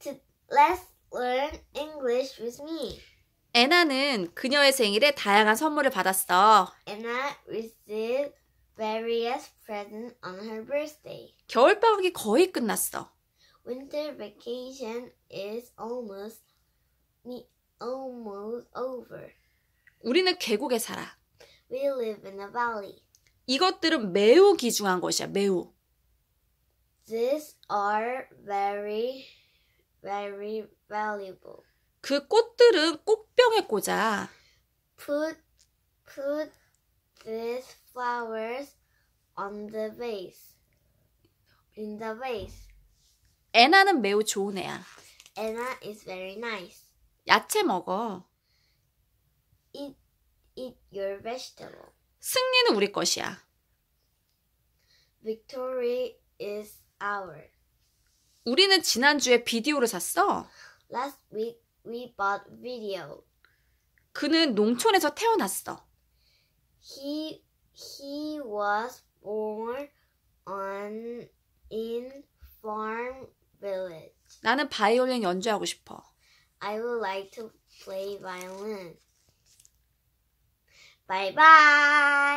to let's learn English with me. 애나는 그녀의 생일에 다양한 선물을 받았어. Anna received various presents on her birthday. 겨울 방학이 거의 끝났어. Winter vacation is almost almost over. 우리는 계곡에 살아. We live in a valley. 이것들은 매우 귀중한 것이야, 매우. These are very very valuable. 그 꽃들은 꽃병에 꽂아. Put put these flowers on the vase. In the vase. 애나는 매우 좋은 애야. Anna is very nice. 야채 먹어. Eat eat your vegetable. 승리는 우리 것이야. Victory is ours. 우리는 지난주에 비디오를 샀어. Last week we bought video. 그는 농촌에서 태어났어. He he was born on in farm village. 나는 바이올린 연주하고 싶어. I would like to play violin. Bye bye.